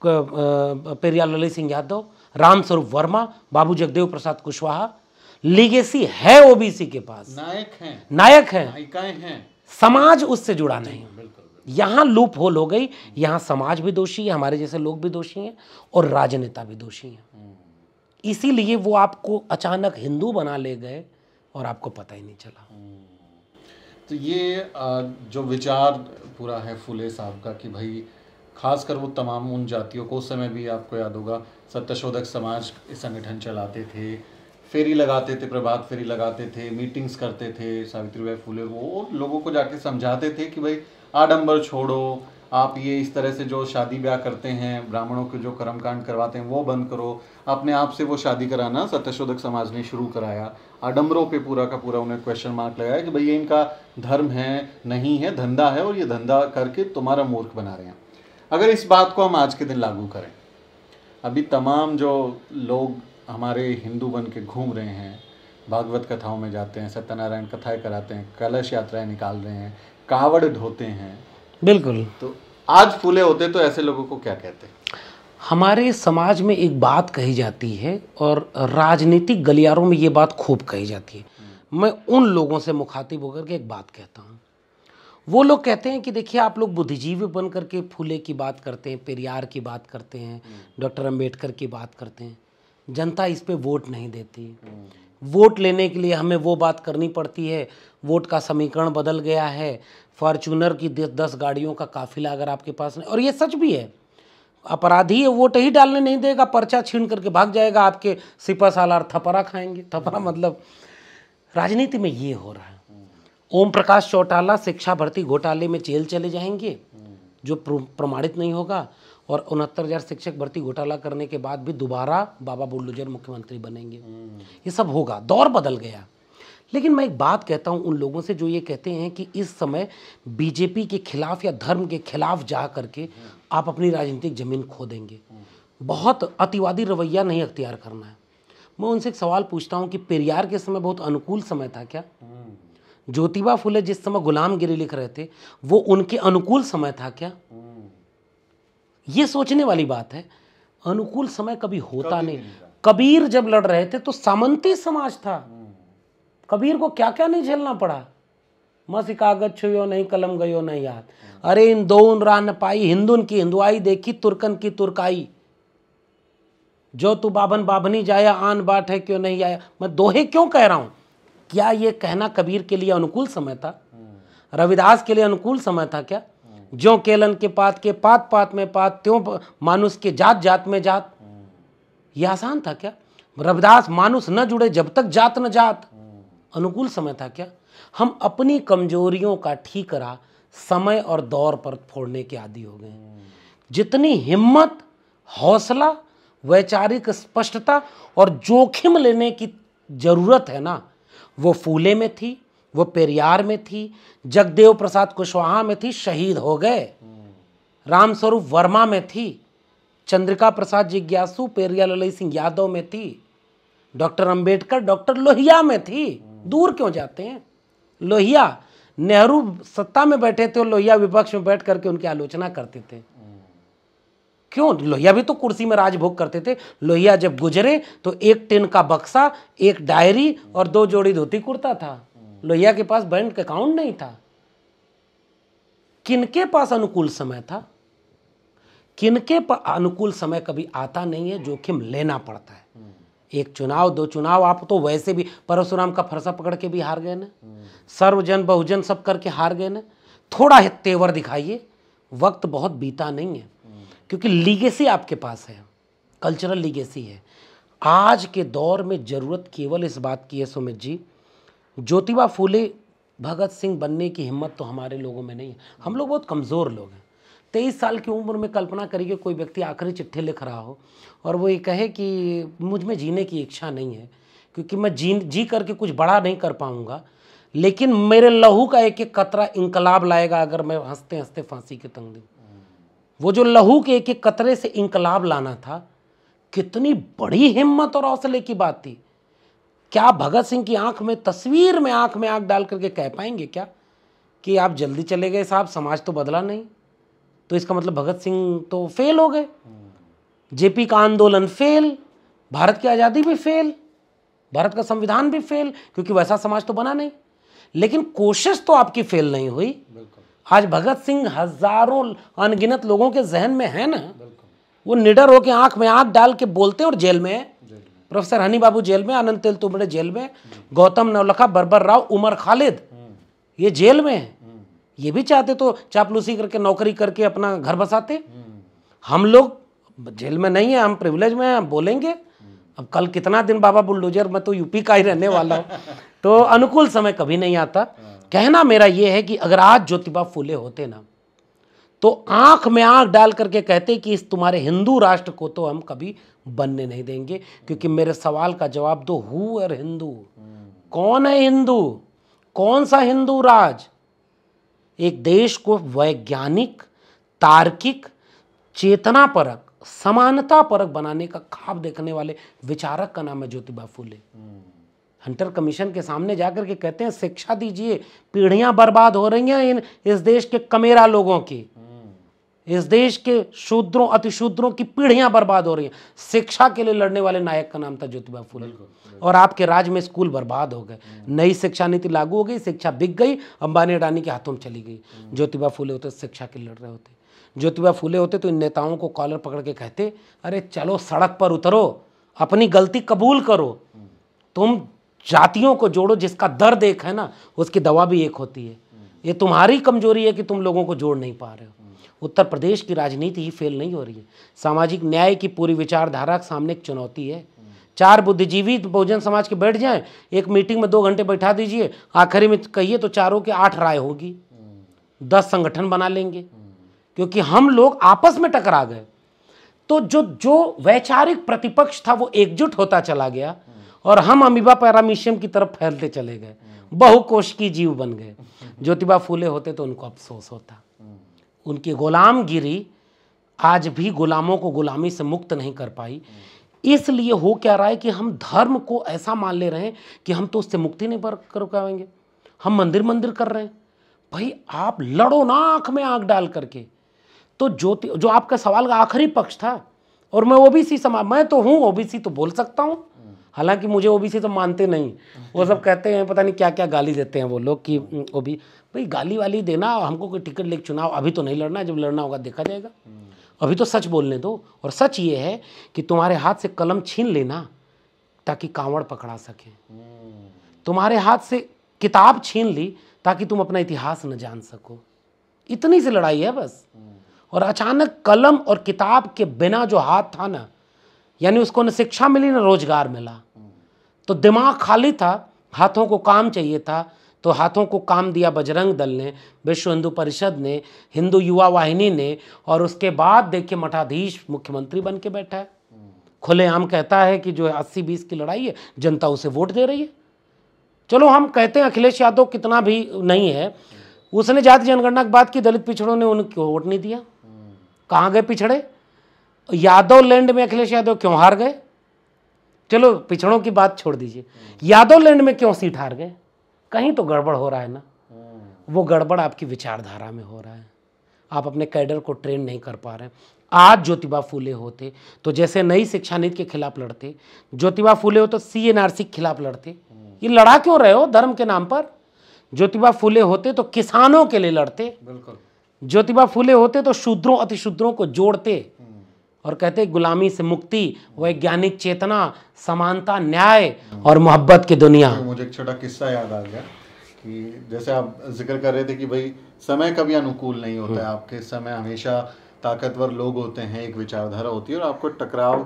पेरियार ललित सिंह यादव रामस्वरूप वर्मा बाबू जगदेव प्रसाद कुशवाहा लीगेसी है ओबीसी के पास नायक हैं नायक हैं है। समाज उससे जुड़ा नहीं बिल्कुल यहाँ लूप होल हो गई यहाँ समाज भी दोषी है हमारे जैसे लोग भी दोषी हैं और राजनेता भी दोषी हैं इसीलिए वो आपको अचानक हिंदू बना ले गए और आपको पता ही नहीं चला तो ये जो विचार पूरा है फुले साहब का कि भाई खासकर वो तमाम उन जातियों को उस समय भी आपको याद होगा सत्यशोधक समाज संगठन चलाते थे फेरी लगाते थे प्रभात फेरी लगाते थे मीटिंग्स करते थे सावित्री बाई वो लोगों को जाके समझाते थे कि भाई आडंबर छोड़ो आप ये इस तरह से जो शादी ब्याह करते हैं ब्राह्मणों के जो कर्म कांड करवाते हैं वो बंद करो अपने आप से वो शादी कराना सत्यशोधक समाज ने शुरू कराया आडम्बरों पे पूरा का पूरा उन्हें क्वेश्चन मार्क लगाया कि भाई ये इनका धर्म है नहीं है धंधा है और ये धंधा करके तुम्हारा मूर्ख बना रहे हैं अगर इस बात को हम आज के दिन लागू करें अभी तमाम जो लोग हमारे हिंदू बन के घूम रहे हैं भागवत कथाओं में जाते हैं सत्यनारायण कथाएं कराते हैं कलश यात्राएं निकाल रहे हैं कावड़ ढोते हैं बिल्कुल तो आज फूले होते तो ऐसे लोगों को क्या कहते हैं हमारे समाज में एक बात कही जाती है और राजनीतिक गलियारों में ये बात खूब कही जाती है हम्म। मैं उन लोगों से मुखातिब होकर के एक बात कहता हूँ वो लोग कहते हैं कि देखिए आप लोग बुद्धिजीवी बन करके फूले की बात करते हैं पेरियार की बात करते हैं हम्म। डॉक्टर अम्बेडकर की बात करते हैं जनता इस पर वोट नहीं देती हम्म। वोट लेने के लिए हमें वो बात करनी पड़ती है वोट का समीकरण बदल गया है फॉर्चूनर की दस गाड़ियों का काफिला अगर आपके पास नहीं और ये सच भी है अपराधी है वोट ही डालने नहीं देगा पर्चा छीन करके भाग जाएगा आपके सिपा सालार थपरा खाएंगे थपरा मतलब राजनीति में ये हो रहा है ओम प्रकाश चौटाला शिक्षा भर्ती घोटाले में जेल चले जाएंगे जो प्रमाणित नहीं होगा और उनहत्तर हज़ार शिक्षक भर्ती घोटाला करने के बाद भी दोबारा बाबा बुलडोजर मुख्यमंत्री बनेंगे हम्म। ये सब होगा दौर बदल गया लेकिन मैं एक बात कहता हूँ उन लोगों से जो ये कहते हैं कि इस समय बीजेपी के खिलाफ या धर्म के खिलाफ जा करके हम्म। आप अपनी राजनीतिक ज़मीन खो देंगे बहुत अतिवादी रवैया नहीं अख्तियार करना है मैं उनसे एक सवाल पूछता हूँ कि पेरियार के समय बहुत अनुकूल समय था क्या हम्म। ज्योतिबा फुले जिस समय गुलामगिरी लिख रहे थे वो उनके अनुकूल समय था क्या ये सोचने वाली बात है अनुकूल समय कभी होता नहीं कबीर जब लड़ रहे थे तो सामंती समाज था हम्म। कबीर को क्या क्या नहीं झेलना पड़ा मसी कागज छुयो नहीं कलम गयो नहीं याद अरे इन दो रान पाई हिंदुन की हिंदुआई देखी तुर्कन की तुर्काई जो तू बाभन बाभनी जाया आन बाट है क्यों नहीं आया मैं दोहे क्यों कह रहा हूं क्या ये कहना कबीर के लिए अनुकूल समय था हम्म। रविदास के लिए अनुकूल समय था क्या जो केलन के पात के पात पात में पात त्यों मानुष के जात जात में जात यह आसान था क्या रविदास मानुष न जुड़े जब तक जात न जात अनुकूल समय था क्या हम अपनी कमजोरियों का ठीकरा समय और दौर पर फोड़ने के आदि हो गए जितनी हिम्मत हौसला वैचारिक स्पष्टता और जोखिम लेने की जरूरत है ना वो फूले में थी वो पेरियार में थी जगदेव प्रसाद कुशवाहा में थी शहीद हो गए रामस्वरूप वर्मा में थी चंद्रिका प्रसाद जिज्ञासु पेरिया ललित सिंह यादव में थी डॉक्टर अंबेडकर डॉक्टर लोहिया में थी दूर क्यों जाते हैं लोहिया नेहरू सत्ता में बैठे थे और लोहिया विपक्ष में बैठ करके उनकी आलोचना करते थे क्यों लोहिया भी तो कुर्सी में राजभोग करते थे लोहिया जब गुजरे तो एक टिन का बक्सा एक डायरी और दो जोड़ी धोती कुर्ता था लोहिया के पास बैंक अकाउंट नहीं था किनके पास अनुकूल समय था किनके अनुकूल समय कभी आता नहीं है जोखिम लेना पड़ता है एक चुनाव दो चुनाव आप तो वैसे भी परशुराम का फरसा पकड़ के भी हार गए ना सर्वजन बहुजन सब करके हार गए ना थोड़ा तेवर दिखाइए वक्त बहुत बीता नहीं है क्योंकि लीगेसी आपके पास है कल्चरल लीगेसी है आज के दौर में ज़रूरत केवल इस बात की है सुमित जी ज्योतिबा फूले भगत सिंह बनने की हिम्मत तो हमारे लोगों में नहीं है हम लोग बहुत कमज़ोर लोग हैं तेईस साल की उम्र में कल्पना करिए कोई व्यक्ति आखिरी चिट्ठी लिख रहा हो और वो ये कहे कि मुझ में जीने की इच्छा नहीं है क्योंकि मैं जी जी करके कुछ बड़ा नहीं कर पाऊँगा लेकिन मेरे लहू का एक एक कतरा इंकलाब लाएगा अगर मैं हंसते हंसते फांसी के तंग दूँ वो जो लहू के एक एक कतरे से इंकलाब लाना था कितनी बड़ी हिम्मत और हौसले की बात थी क्या भगत सिंह की आंख में तस्वीर में आंख में आंख डाल करके कह पाएंगे क्या कि आप जल्दी चले गए साहब समाज तो बदला नहीं तो इसका मतलब भगत सिंह तो फेल हो गए जेपी का आंदोलन फेल भारत की आज़ादी भी फेल भारत का संविधान भी फेल क्योंकि वैसा समाज तो बना नहीं लेकिन कोशिश तो आपकी फेल नहीं हुई आज भगत सिंह हजारों अनगिनत लोगों के जहन में है ना वो निडर होकर आंख में आंख डाल के बोलते और जेल में है प्रोफेसर हनी बाबू जेल में आनंद तेल तुमड़े जेल में गौतम नौलखा बरबर राव उमर खालिद ये जेल में है ये भी चाहते तो चापलूसी करके नौकरी करके अपना घर बसाते हम लोग जेल में नहीं है हम प्रिविलेज में हम बोलेंगे अब कल कितना दिन बाबा बुलडोजर मैं तो यूपी का ही रहने वाला हूँ तो अनुकूल समय कभी नहीं आता कहना मेरा ये है कि अगर आज ज्योतिबा फूले होते ना तो आंख में आंख डाल करके कहते कि इस तुम्हारे हिंदू राष्ट्र को तो हम कभी बनने नहीं देंगे क्योंकि मेरे सवाल का जवाब दो तो हु और हिंदू कौन है हिंदू कौन सा हिंदू राज एक देश को वैज्ञानिक तार्किक चेतना परक समानता परक बनाने का खाब देखने वाले विचारक का नाम है ज्योतिबा फूले हंटर कमीशन के सामने जाकर के कहते हैं शिक्षा दीजिए पीढ़ियां बर्बाद हो रही हैं इन इस देश के कमेरा लोगों की इस देश के शूद्रों अतिशूद्रों की पीढ़ियां बर्बाद हो रही हैं शिक्षा के लिए लड़ने वाले नायक का नाम था ज्योतिबा फूले और आपके राज्य में स्कूल बर्बाद हो गए नई शिक्षा नीति लागू हो गई शिक्षा बिक गई अंबानी अडानी के हाथों में चली गई ज्योतिबा फूले होते शिक्षा के लड़ रहे होते ज्योतिबा फूले होते तो इन नेताओं को कॉलर पकड़ के कहते अरे चलो सड़क पर उतरो अपनी गलती कबूल करो तुम जातियों को जोड़ो जिसका दर्द एक है ना उसकी दवा भी एक होती है ये तुम्हारी कमजोरी है कि तुम लोगों को जोड़ नहीं पा रहे हो उत्तर प्रदेश की राजनीति ही फेल नहीं हो रही है सामाजिक न्याय की पूरी विचारधारा सामने एक चुनौती है चार बुद्धिजीवी बहुजन समाज के बैठ जाएं एक मीटिंग में दो घंटे बैठा दीजिए आखिरी में कहिए तो चारों की आठ राय होगी दस संगठन बना लेंगे क्योंकि हम लोग आपस में टकरा गए तो जो जो वैचारिक प्रतिपक्ष था वो एकजुट होता चला गया और हम अमीबा पैरामीशियम की तरफ फैलते चले गए बहुकोश की जीव बन गए ज्योतिबा फूले होते तो उनको अफसोस होता उनकी गुलामगिरी आज भी गुलामों को गुलामी से मुक्त नहीं कर पाई इसलिए हो क्या रहा है कि हम धर्म को ऐसा मान ले रहे हैं कि हम तो उससे मुक्ति नहीं कर पाएंगे हम मंदिर मंदिर कर रहे हैं भाई आप लड़ो ना आंख में आँख डाल करके तो ज्योति जो आपका सवाल का आखिरी पक्ष था और मैं ओबीसी समाज मैं तो हूँ ओबीसी तो बोल सकता हूँ हालांकि मुझे ओबीसी तो मानते नहीं वो सब कहते हैं पता नहीं क्या क्या गाली देते हैं वो लोग कि ओबी भाई गाली वाली देना हमको कोई टिकट लेकर चुनाव अभी तो नहीं लड़ना जब लड़ना होगा देखा जाएगा अभी तो सच बोलने दो और सच ये है कि तुम्हारे हाथ से कलम छीन लेना ताकि कांवड़ पकड़ा सके तुम्हारे हाथ से किताब छीन ली ताकि तुम अपना इतिहास न जान सको इतनी सी लड़ाई है बस और अचानक कलम और किताब के बिना जो हाथ था ना यानी उसको न शिक्षा मिली न रोजगार मिला तो दिमाग खाली था हाथों को काम चाहिए था तो हाथों को काम दिया बजरंग दल ने विश्व हिंदू परिषद ने हिंदू युवा वाहिनी ने और उसके बाद देखिए मठाधीश मुख्यमंत्री बन के बैठा है खुलेआम कहता है कि जो है अस्सी बीस की लड़ाई है जनता उसे वोट दे रही है चलो हम कहते हैं अखिलेश यादव कितना भी नहीं है उसने जाति जनगणना के बाद की दलित पिछड़ों ने उनको वोट नहीं दिया कहाँ गए पिछड़े यादव लैंड में अखिलेश यादव क्यों हार गए चलो पिछड़ों की बात छोड़ दीजिए यादव लैंड में क्यों सीट हार गए कहीं तो गड़बड़ हो रहा है ना वो गड़बड़ आपकी विचारधारा में हो रहा है आप अपने कैडर को ट्रेन नहीं कर पा रहे आज ज्योतिबा फूले होते तो जैसे नई शिक्षा नीति के खिलाफ लड़ते ज्योतिबा फूले हो तो सी एन आर सी के खिलाफ लड़ते ये लड़ा क्यों रहे हो धर्म के नाम पर ज्योतिबा फूले होते तो किसानों के लिए लड़ते बिल्कुल ज्योतिबा फूले होते तो शूद्रों अतिशूद्रों को जोड़ते और कहते हैं गुलामी से मुक्ति वैज्ञानिक चेतना समानता न्याय और मोहब्बत की दुनिया तो मुझे एक छोटा किस्सा याद आ गया कि जैसे आप जिक्र कर रहे थे कि भाई समय कभी अनुकूल नहीं होता है हम्म। आपके समय हमेशा ताकतवर लोग होते हैं एक विचारधारा होती है और आपको टकराव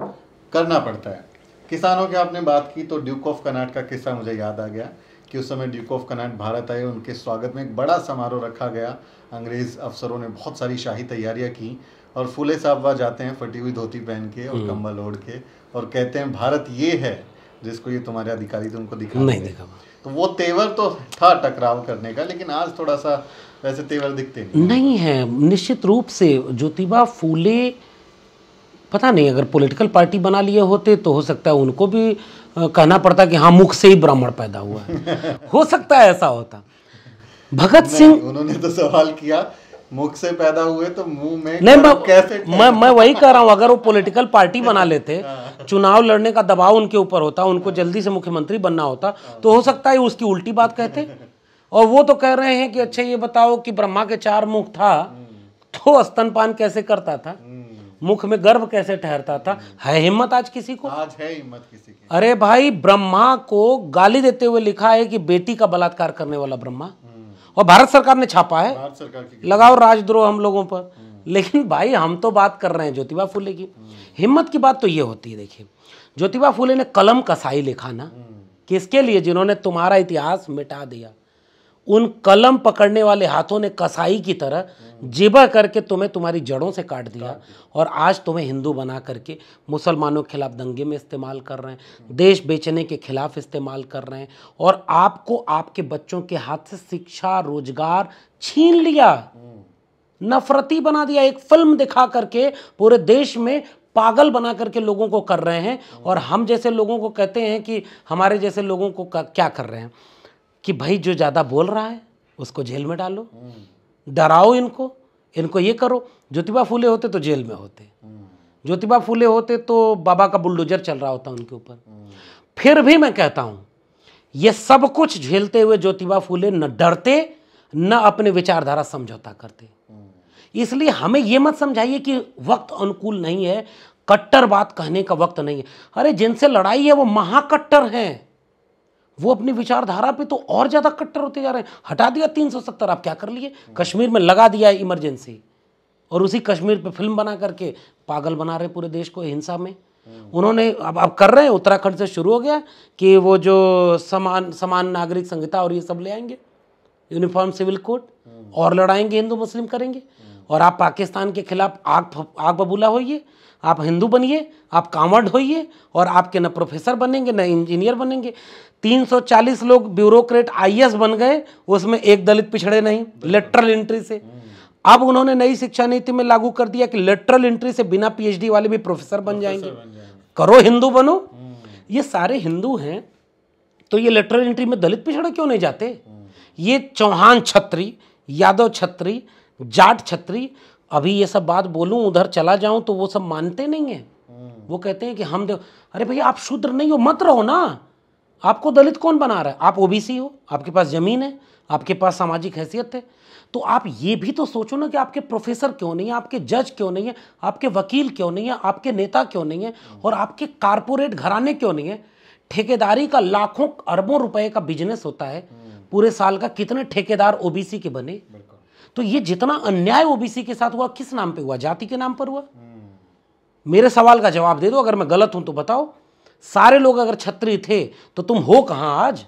करना पड़ता है किसानों की आपने बात की तो ड्यूक ऑफ कनाट का किस्सा मुझे याद आ गया कि उस समय ड्यूक ऑफ कनाट भारत आए उनके स्वागत में एक बड़ा समारोह रखा गया अंग्रेज़ अफसरों ने बहुत सारी शाही तैयारियां की और फूले साहब वहाँ जाते हैं फटी हुई धोती पहन के और कम्बल हम्म। ओढ़ के और कहते हैं भारत ये है जिसको ये तुम्हारे अधिकारी तुमको दिखा नहीं दिखा तो वो तेवर तो था टकराव करने का लेकिन आज थोड़ा सा वैसे तेवर दिखते नहीं, नहीं है निश्चित रूप से ज्योतिबा फूले पता नहीं अगर पॉलिटिकल पार्टी बना लिए होते तो हो सकता है उनको भी कहना पड़ता कि हाँ मुख से ही ब्राह्मण पैदा हुआ है हो सकता है ऐसा होता भगत सिंह उन्होंने तो सवाल किया मुख से पैदा हुए तो मुंह में नहीं मैं कैसे मैं मैं वही कह रहा हूँ अगर वो पॉलिटिकल पार्टी बना लेते हाँ। चुनाव लड़ने का दबाव उनके ऊपर होता उनको हाँ। जल्दी से मुख्यमंत्री बनना होता हाँ। तो हो सकता है उसकी उल्टी बात कहते और वो तो कह रहे हैं कि अच्छा ये बताओ कि ब्रह्मा के चार मुख था हम्म। तो स्तनपान कैसे करता था हम्म। मुख में गर्भ कैसे ठहरता था हम्म। है हिम्मत आज किसी को आज है हिम्मत किसी की अरे भाई ब्रह्मा को गाली देते हुए लिखा है कि बेटी का बलात्कार करने वाला ब्रह्मा और भारत सरकार ने छापा है भारत सरकार की लगाओ राजद्रोह हम लोगों पर लेकिन भाई हम तो बात कर रहे हैं ज्योतिबा फूले की हिम्मत की बात तो ये होती है देखिए ज्योतिबा फूले ने कलम कसाई लिखा ना हम्म। किसके लिए जिन्होंने तुम्हारा इतिहास मिटा दिया उन कलम पकड़ने वाले हाथों ने कसाई की तरह जिबा करके तुम्हें तुम्हारी जड़ों से काट दिया और आज तुम्हें हिंदू बना करके मुसलमानों के खिलाफ दंगे में इस्तेमाल कर रहे हैं देश बेचने के खिलाफ इस्तेमाल कर रहे हैं और आपको आपके बच्चों के हाथ से शिक्षा रोजगार छीन लिया नफरती बना दिया एक फिल्म दिखा करके पूरे देश में पागल बना करके लोगों को कर रहे हैं और हम जैसे लोगों को कहते हैं कि हमारे जैसे लोगों को क्या कर रहे हैं कि भाई जो ज़्यादा बोल रहा है उसको जेल में डालो डराओ इनको इनको ये करो ज्योतिबा फूले होते तो जेल में होते ज्योतिबा फूले होते तो बाबा का बुलडोजर चल रहा होता उनके ऊपर फिर भी मैं कहता हूँ ये सब कुछ झेलते हुए ज्योतिबा फूले न डरते न अपने विचारधारा समझौता करते इसलिए हमें यह मत समझाइए कि वक्त अनुकूल नहीं है कट्टर बात कहने का वक्त नहीं है अरे जिनसे लड़ाई है वो महाकट्टर हैं वो अपनी विचारधारा पे तो और ज़्यादा कट्टर होते जा रहे हैं हटा दिया 370 आप क्या कर लिए कश्मीर में लगा दिया है इमरजेंसी और उसी कश्मीर पे फिल्म बना करके पागल बना रहे पूरे देश को हिंसा में उन्होंने अब अब कर रहे हैं उत्तराखंड से शुरू हो गया कि वो जो समान समान नागरिक संहिता और ये सब ले आएंगे यूनिफॉर्म सिविल कोड और लड़ाएंगे हिंदू मुस्लिम करेंगे और आप पाकिस्तान के खिलाफ आग आग बबूला होइए आप हिंदू बनिए आप कांवड़ होइए और आपके न प्रोफेसर बनेंगे न इंजीनियर बनेंगे 340 लोग ब्यूरोक्रेट आईएएस बन गए उसमें एक दलित पिछड़े नहीं लेटरल एंट्री से हम्म। अब उन्होंने नई शिक्षा नीति में लागू कर दिया कि लेटरल एंट्री से बिना पीएचडी वाले भी प्रोफेसर बन जाएंगे करो हिंदू बनो हम्म। ये सारे हिंदू हैं तो ये लेटरल एंट्री में दलित पिछड़े क्यों नहीं जाते हम्म। ये चौहान छत्री यादव छत्री जाट छत्री अभी ये सब बात बोलूं उधर चला जाऊं तो वो सब मानते नहीं है हम्म। वो कहते हैं कि हम देव अरे भैया आप शूद्र नहीं हो मत रहो ना आपको दलित कौन बना रहा है आप ओबीसी हो आपके पास ज़मीन है आपके पास सामाजिक हैसियत है तो आप ये भी तो सोचो ना कि आपके प्रोफेसर क्यों नहीं है आपके जज क्यों नहीं है आपके वकील क्यों नहीं है आपके नेता क्यों नहीं है हम्म। और आपके कारपोरेट घराने क्यों नहीं है ठेकेदारी का लाखों अरबों रुपए का बिजनेस होता है हम्म। पूरे साल का कितने ठेकेदार ओबीसी के बने तो ये जितना अन्याय ओबीसी के साथ हुआ किस नाम पे हुआ जाति के नाम पर हुआ मेरे सवाल का जवाब दे दो अगर मैं गलत हूं तो बताओ सारे लोग अगर छत्री थे तो तुम हो कहाँ आज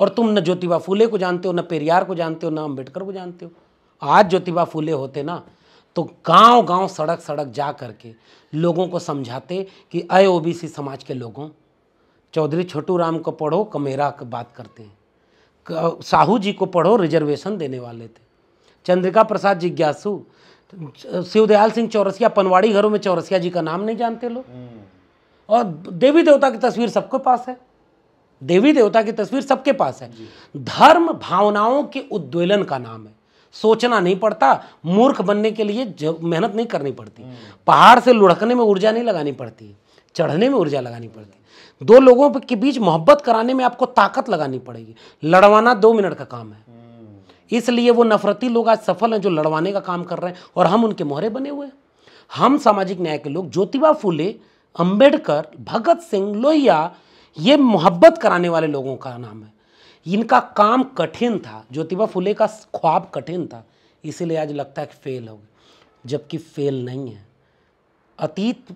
और तुम न ज्योतिबा फूले को जानते हो न पेरियार को जानते हो न अम्बेडकर को जानते हो आज ज्योतिबा फूले होते ना तो गांव गांव सड़क सड़क जा करके लोगों को समझाते कि अय ओबीसी समाज के लोगों चौधरी छोटू राम को पढ़ो कमेरा बात करते हैं साहू जी को पढ़ो रिजर्वेशन देने वाले थे चंद्रिका प्रसाद जिज्ञासु शिवदयाल सिंह चौरसिया पनवाड़ी घरों में चौरसिया जी का नाम नहीं जानते लोग हम्म। और देवी देवता की तस्वीर सबके पास है देवी देवता की तस्वीर सबके पास है धर्म भावनाओं के उद्वेलन का नाम है सोचना नहीं पड़ता मूर्ख बनने के लिए मेहनत नहीं करनी पड़ती हम्म। पहाड़ से लुढ़कने में ऊर्जा नहीं लगानी पड़ती चढ़ने में ऊर्जा लगानी पड़ती दो लोगों के बीच मोहब्बत कराने में आपको ताकत लगानी पड़ेगी लड़वाना दो मिनट का काम है इसलिए वो नफरती लोग आज सफल हैं जो लड़वाने का काम कर रहे हैं और हम उनके मोहरे बने हुए हैं हम सामाजिक न्याय के लोग ज्योतिबा फुले अंबेडकर भगत सिंह लोहिया ये मोहब्बत कराने वाले लोगों का नाम है इनका काम कठिन था ज्योतिबा फुले का ख्वाब कठिन था इसीलिए आज लगता है कि फेल हो गए जबकि फेल नहीं है अतीत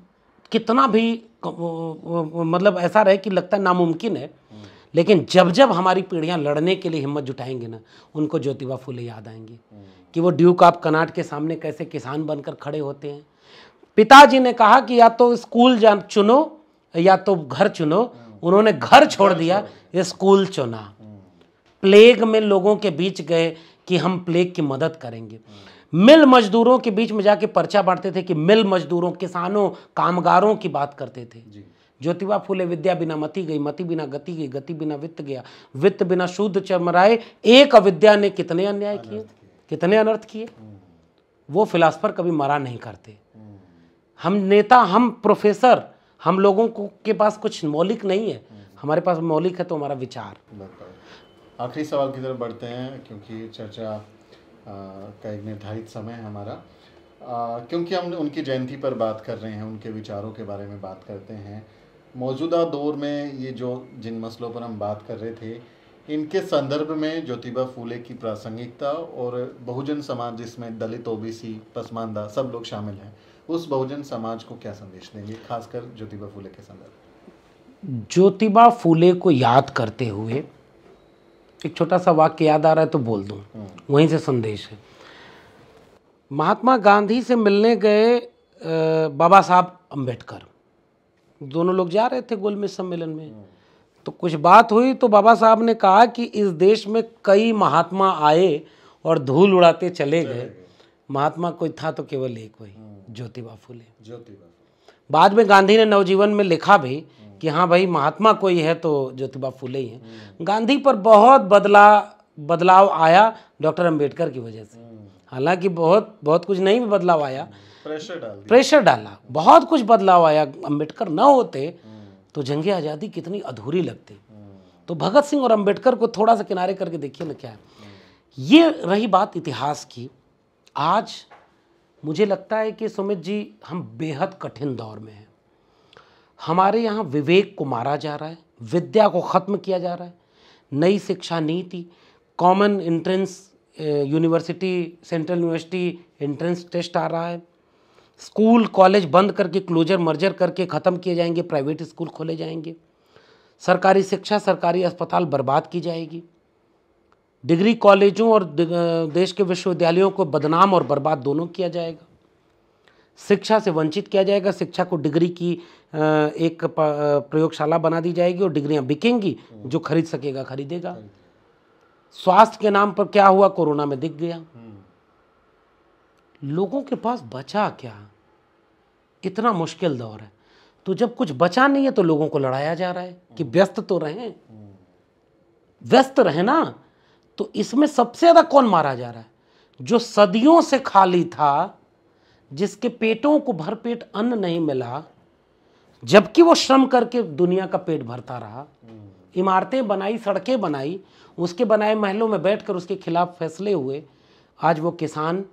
कितना भी मतलब ऐसा रहे कि लगता है नामुमकिन है लेकिन जब जब हमारी पीढ़ियाँ लड़ने के लिए हिम्मत जुटाएंगे ना उनको ज्योतिबा फूले याद आएंगे कि वो ड्यूक ऑफ कनाट के सामने कैसे किसान बनकर खड़े होते हैं पिताजी ने कहा कि या तो स्कूल चुनो या तो घर चुनो उन्होंने घर छोड़ दिया ये स्कूल चुना प्लेग में लोगों के बीच गए कि हम प्लेग की मदद करेंगे मिल मजदूरों के बीच में जाके पर्चा बांटते थे कि मिल मजदूरों किसानों कामगारों की बात करते थे ज्योतिबा फूले विद्या बिना मति गई मति बिना गति गई गति बिना वित्त गया वित्त बिना शुद्ध चमराए एक अविद्या ने कितने अन्याय किए कितने अनर्थ किए हम्म। वो फिलासफर कभी मरा नहीं करते हम्म। हम नेता हम प्रोफेसर हम लोगों को के पास कुछ मौलिक नहीं है हम्म। हमारे पास मौलिक है तो हमारा विचार आखिरी सवाल की तरफ बढ़ते हैं क्योंकि चर्चा का एक निर्धारित समय है हमारा क्योंकि हम उनकी जयंती पर बात कर रहे हैं उनके विचारों के बारे में बात करते हैं मौजूदा दौर में ये जो जिन मसलों पर हम बात कर रहे थे इनके संदर्भ में ज्योतिबा फूले की प्रासंगिकता और बहुजन समाज जिसमें दलित ओबीसी पसमानदा सब लोग शामिल हैं उस बहुजन समाज को क्या संदेश देंगे खासकर ज्योतिबा फूले के संदर्भ ज्योतिबा फूले को याद करते हुए एक छोटा सा वाक्य याद आ रहा है तो बोल दूँ हम्म। वहीं से संदेश है महात्मा गांधी से मिलने गए बाबा साहब अम्बेडकर दोनों लोग जा रहे थे गोलमेज सम्मेलन में तो कुछ बात हुई तो बाबा साहब ने कहा कि इस देश में कई महात्मा आए और धूल उड़ाते चले गए महात्मा कोई था तो केवल एक कोई हाँ। ज्योतिबा फूले ज्योतिबा बाद में गांधी ने नवजीवन में लिखा भी कि हाँ भाई महात्मा कोई है तो ज्योतिबा फूले ही हैं हाँ। गांधी पर बहुत बदला बदलाव आया डॉक्टर अम्बेडकर की वजह से हाँ। हालांकि बहुत बहुत कुछ नहीं भी बदलाव आया प्रेशर डाल प्रेशर डाला बहुत कुछ बदलाव आया अम्बेडकर न होते तो जंग आज़ादी कितनी अधूरी लगती तो भगत सिंह और अम्बेडकर को थोड़ा सा किनारे करके देखिए ना क्या है ये रही बात इतिहास की आज मुझे लगता है कि सुमित जी हम बेहद कठिन दौर में हैं हमारे यहाँ विवेक को मारा जा रहा है विद्या को ख़त्म किया जा रहा है नई शिक्षा नीति common entrance university central university entrance test आ रहा है स्कूल कॉलेज बंद करके क्लोजर मर्जर करके ख़त्म किए जाएंगे प्राइवेट स्कूल खोले जाएंगे सरकारी शिक्षा सरकारी अस्पताल बर्बाद की जाएगी डिग्री कॉलेजों और देश के विश्वविद्यालयों को बदनाम और बर्बाद दोनों किया जाएगा शिक्षा से वंचित किया जाएगा शिक्षा को डिग्री की एक प्रयोगशाला बना दी जाएगी और डिग्रियां बिकेंगी जो खरीद सकेगा खरीदेगा स्वास्थ्य के नाम पर क्या हुआ कोरोना में दिख गया हम्म। लोगों के पास बचा क्या इतना मुश्किल दौर है तो जब कुछ बचा नहीं है तो लोगों को लड़ाया जा रहा है कि व्यस्त तो रहें व्यस्त रहे ना तो इसमें सबसे ज़्यादा कौन मारा जा रहा है जो सदियों से खाली था जिसके पेटों को भरपेट अन्न नहीं मिला जबकि वो श्रम करके दुनिया का पेट भरता रहा इमारतें बनाई सड़कें बनाई उसके बनाए महलों में बैठकर उसके खिलाफ फैसले हुए आज वो किसान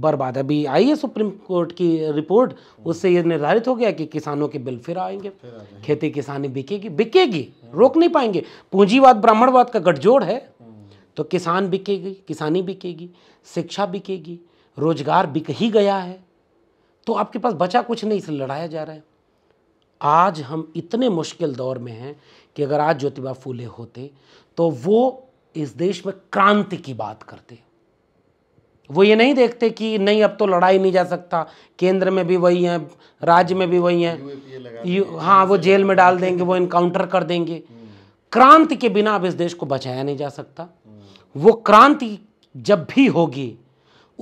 बर्बाद अभी आई है सुप्रीम कोर्ट की रिपोर्ट हम्म। उससे ये निर्धारित हो गया कि किसानों के बिल फिर आएंगे खेती किसानी बिकेगी बिकेगी रोक नहीं पाएंगे पूंजीवाद ब्राह्मणवाद का गठजोड़ है हम्म। तो किसान बिकेगी किसानी बिकेगी शिक्षा बिकेगी रोजगार बिक ही गया है तो आपके पास बचा कुछ नहीं इसे लड़ाया जा रहा है आज हम इतने मुश्किल दौर में हैं कि अगर आज ज्योतिबा फूले होते तो वो इस देश में क्रांति की बात करते वो ये नहीं देखते कि नहीं अब तो लड़ाई नहीं जा सकता केंद्र में भी वही है राज्य में भी वही है हाँ वो जेल में डाल देंगे वो इनकाउंटर कर देंगे हम्म। क्रांति के बिना अब इस देश को बचाया नहीं जा सकता वो क्रांति जब भी होगी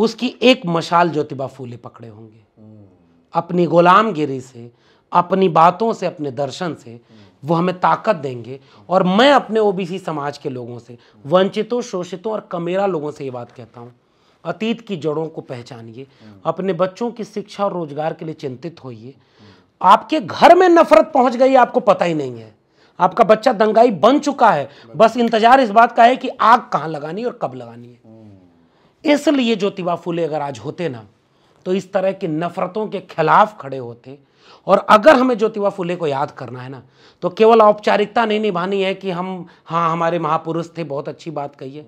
उसकी एक मशाल ज्योतिबा फूले पकड़े होंगे हम्म। अपनी गुलामगिरी से अपनी बातों से अपने दर्शन से हम्म। वो हमें ताकत देंगे और मैं अपने ओबीसी समाज के लोगों से वंचितों शोषितों और कमेरा लोगों से ये बात कहता हूँ अतीत की जड़ों को पहचानिए अपने बच्चों की शिक्षा और रोजगार के लिए चिंतित होइए आपके घर में नफरत पहुंच गई आपको पता ही नहीं है आपका बच्चा दंगाई बन चुका है बस इंतजार इस बात का है कि आग कहाँ लगानी और कब लगानी है इसलिए ज्योतिबा फूले अगर आज होते ना तो इस तरह की नफरतों के खिलाफ खड़े होते और अगर हमें ज्योतिबा फूले को याद करना है ना तो केवल औपचारिकता नहीं निभानी है कि हम हाँ हमारे महापुरुष थे बहुत अच्छी बात कही है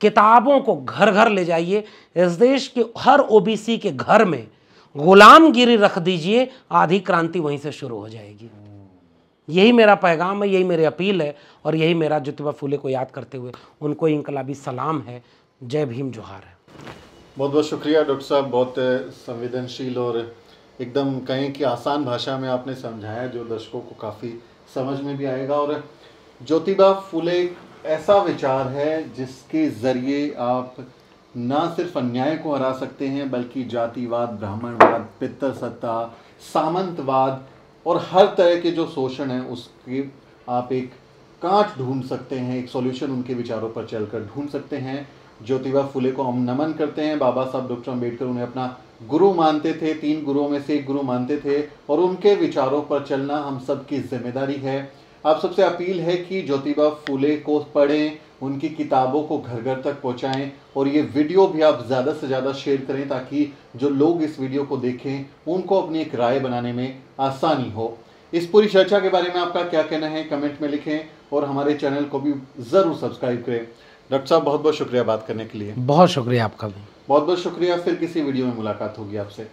किताबों को घर घर ले जाइए इस देश के हर ओबीसी के घर में गुलामगिरी रख दीजिए आधी क्रांति वहीं से शुरू हो जाएगी यही मेरा पैगाम है यही मेरी अपील है और यही मेरा ज्योतिबा फूले को याद करते हुए उनको इनकलाबी सलाम है जय भीम जोहार है बहुत बहुत शुक्रिया डॉक्टर साहब बहुत संवेदनशील और एकदम कहें कि आसान भाषा में आपने समझाया जो दर्शकों को काफ़ी समझ में भी आएगा और ज्योतिबा फूले ऐसा विचार है जिसके ज़रिए आप ना सिर्फ अन्याय को हरा सकते हैं बल्कि जातिवाद ब्राह्मणवाद पितर सत्ता सामंतवाद और हर तरह के जो शोषण है उसके आप एक कांच ढूंढ सकते हैं एक सॉल्यूशन उनके विचारों पर चलकर ढूंढ सकते हैं ज्योतिबा फुले को हम नमन करते हैं बाबा साहब डॉक्टर अम्बेडकर उन्हें अपना गुरु मानते थे तीन गुरुओं में से एक गुरु मानते थे और उनके विचारों पर चलना हम सब की जिम्मेदारी है आप सबसे अपील है कि ज्योतिबा फूले को पढ़ें उनकी किताबों को घर घर तक पहुंचाएं और ये वीडियो भी आप ज़्यादा से ज़्यादा शेयर करें ताकि जो लोग इस वीडियो को देखें उनको अपनी एक राय बनाने में आसानी हो इस पूरी चर्चा के बारे में आपका क्या कहना है कमेंट में लिखें और हमारे चैनल को भी ज़रूर सब्सक्राइब करें डॉक्टर साहब बहुत बहुत शुक्रिया बात करने के लिए बहुत शुक्रिया आपका भी बहुत बहुत शुक्रिया फिर किसी वीडियो में मुलाकात होगी आपसे